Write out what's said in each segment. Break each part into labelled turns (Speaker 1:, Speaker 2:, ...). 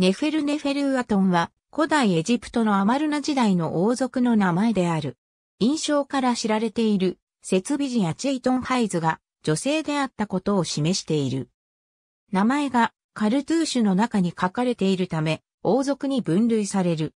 Speaker 1: ネフェルネフェルアトンは古代エジプトのアマルナ時代の王族の名前である。印象から知られている、設備人やチェイトンハイズが女性であったことを示している。名前がカルトゥーシュの中に書かれているため、王族に分類される。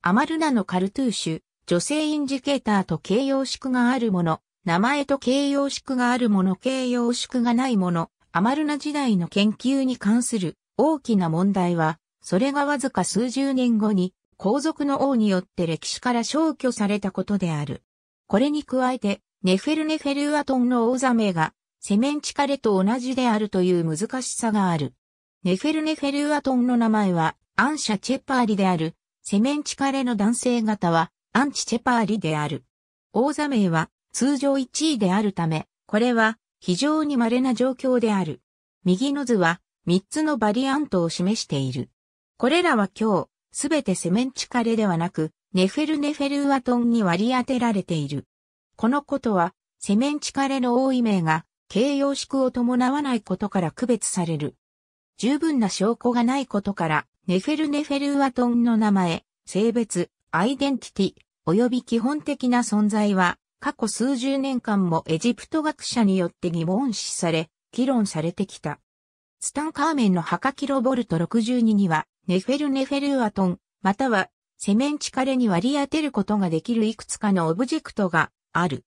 Speaker 1: アマルナのカルトゥーシュ、女性インジケーターと形容式があるもの、名前と形容式があるもの、形容式がないもの、アマルナ時代の研究に関する大きな問題は、それがわずか数十年後に、皇族の王によって歴史から消去されたことである。これに加えて、ネフェルネフェルアトンの王座名が、セメンチカレと同じであるという難しさがある。ネフェルネフェルアトンの名前は、アンシャ・チェパーリである、セメンチカレの男性型は、アンチ・チェパーリである。王座名は、通常1位であるため、これは、非常に稀な状況である。右の図は、3つのバリアントを示している。これらは今日、すべてセメンチカレではなく、ネフェルネフェルウアトンに割り当てられている。このことは、セメンチカレの多い名が、形容縮を伴わないことから区別される。十分な証拠がないことから、ネフェルネフェルウアトンの名前、性別、アイデンティティ、及び基本的な存在は、過去数十年間もエジプト学者によって疑問視され、議論されてきた。ツタンカーメンの墓キロボルト62には、ネフェルネフェルーアトン、または、セメンチカレに割り当てることができるいくつかのオブジェクトがある。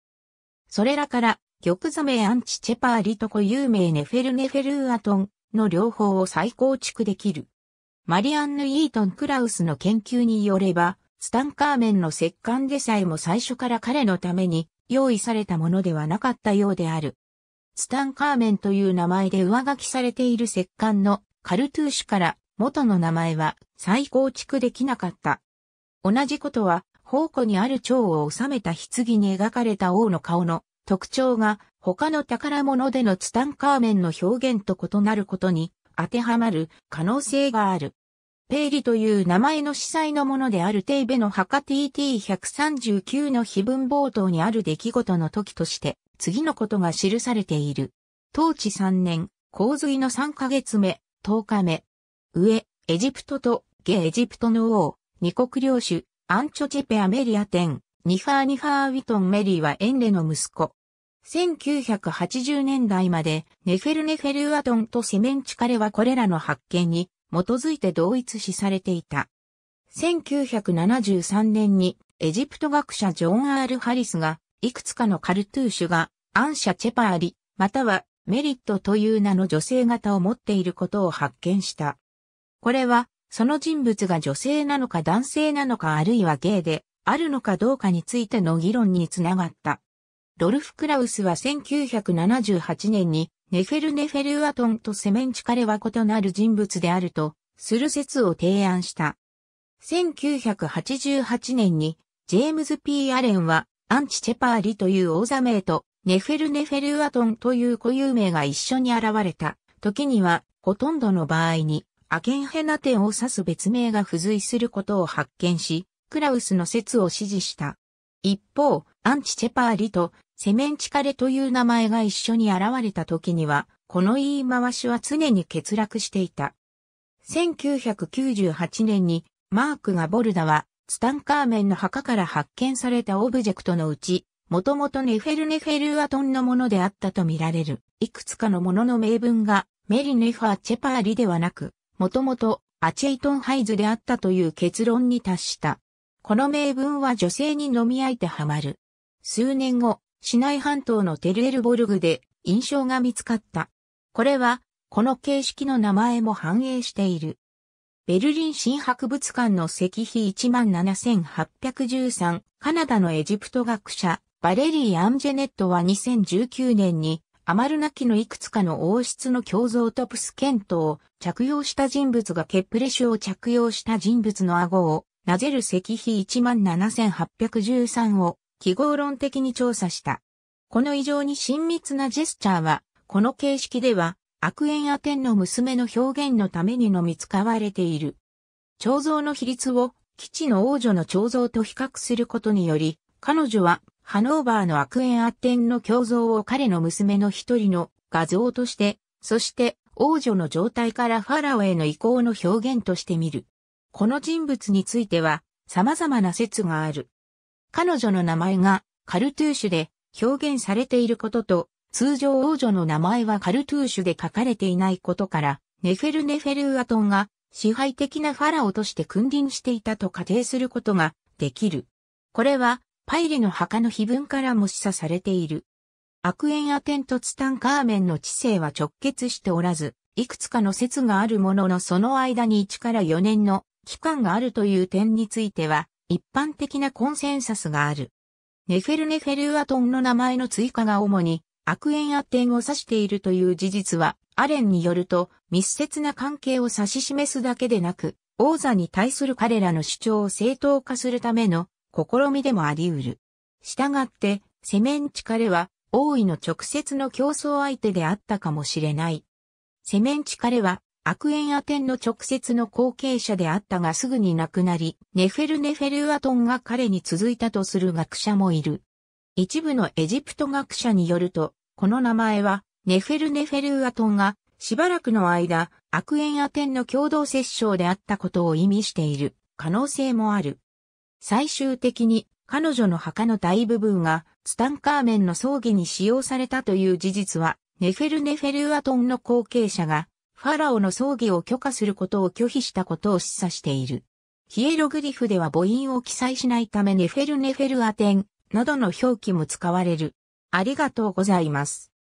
Speaker 1: それらから、玉座名アンチチェパーリとコ有名ネフェルネフェルーアトンの両方を再構築できる。マリアンヌ・イートン・クラウスの研究によれば、ツタンカーメンの石棺でさえも最初から彼のために用意されたものではなかったようである。ツタンカーメンという名前で上書きされている石棺のカルトゥーシュから元の名前は再構築できなかった。同じことは宝庫にある蝶を収めた棺に描かれた王の顔の特徴が他の宝物でのツタンカーメンの表現と異なることに当てはまる可能性がある。ペイリという名前の司祭のものであるテイベの墓 TT139 の碑文冒頭にある出来事の時として次のことが記されている。当地3年、洪水の3ヶ月目、10日目。上、エジプトと、下エジプトの王、二国領主、アンチョチェペアメリアテン、ニファーニファーウィトンメリーはエンレの息子。1980年代まで、ネフェルネフェルアトンとセメンチカレはこれらの発見に基づいて同一視されていた。1973年にエジプト学者ジョン・アール・ハリスがいくつかのカルトゥーシュが、アンシャ・チェパーリ、またはメリットという名の女性型を持っていることを発見した。これは、その人物が女性なのか男性なのかあるいはゲイで、あるのかどうかについての議論につながった。ドルフ・クラウスは1978年に、ネフェル・ネフェル・アトンとセメンチカレは異なる人物であると、する説を提案した。1988年に、ジェームズ・ P・ アレンは、アンチチェパーリという王座名と、ネフェルネフェルアトンという固有名が一緒に現れた。時には、ほとんどの場合に、アケンヘナテンを指す別名が付随することを発見し、クラウスの説を支持した。一方、アンチチェパーリとセメンチカレという名前が一緒に現れた時には、この言い回しは常に欠落していた。1998年にマークがボルダはツタンカーメンの墓から発見されたオブジェクトのうち、もともとネフェルネフェルアトンのものであったとみられる、いくつかのものの名分が、メリネファーチェパーリではなく、もともとアチェイトンハイズであったという結論に達した。この名分は女性に飲み合いてはまる。数年後、市内半島のテルエルボルグで印象が見つかった。これは、この形式の名前も反映している。ベルリン新博物館の石碑17813、カナダのエジプト学者、バレリー・アンジェネットは2019年に、アマルナキのいくつかの王室の胸像ップスケントを着用した人物がケプレシュを着用した人物の顎をなぜる石碑17813を記号論的に調査した。この異常に親密なジェスチャーは、この形式では悪縁アテンの娘の表現のためにのみ使われている。彫像の比率を基地の王女の彫像と比較することにより、彼女はハノーバーの悪縁アテンの胸像を彼の娘の一人の画像として、そして王女の状態からファラオへの移行の表現として見る。この人物については様々な説がある。彼女の名前がカルトゥーシュで表現されていることと通常王女の名前はカルトゥーシュで書かれていないことから、ネフェルネフェルーアトンが支配的なファラオとして君臨していたと仮定することができる。これはパイレの墓の碑文からも示唆されている。悪縁アテンとツタンカーメンの知性は直結しておらず、いくつかの説があるもののその間に1から4年の期間があるという点については一般的なコンセンサスがある。ネフェルネフェルーアトンの名前の追加が主に悪縁テンを指しているという事実は、アレンによると、密接な関係を指し示すだけでなく、王座に対する彼らの主張を正当化するための試みでもあり得る。したがって、セメンチカレは、王位の直接の競争相手であったかもしれない。セメンチカレは、悪縁アテンの直接の後継者であったがすぐに亡くなり、ネフェルネフェルアトンが彼に続いたとする学者もいる。一部のエジプト学者によると、この名前は、ネフェルネフェルアトンが、しばらくの間、アクエンアテンの共同摂政であったことを意味している可能性もある。最終的に、彼女の墓の大部分が、ツタンカーメンの葬儀に使用されたという事実は、ネフェルネフェルアトンの後継者が、ファラオの葬儀を許可することを拒否したことを示唆している。ヒエログリフでは母音を記載しないためネフェルネフェルアテンなどの表記も使われる。ありがとうございます。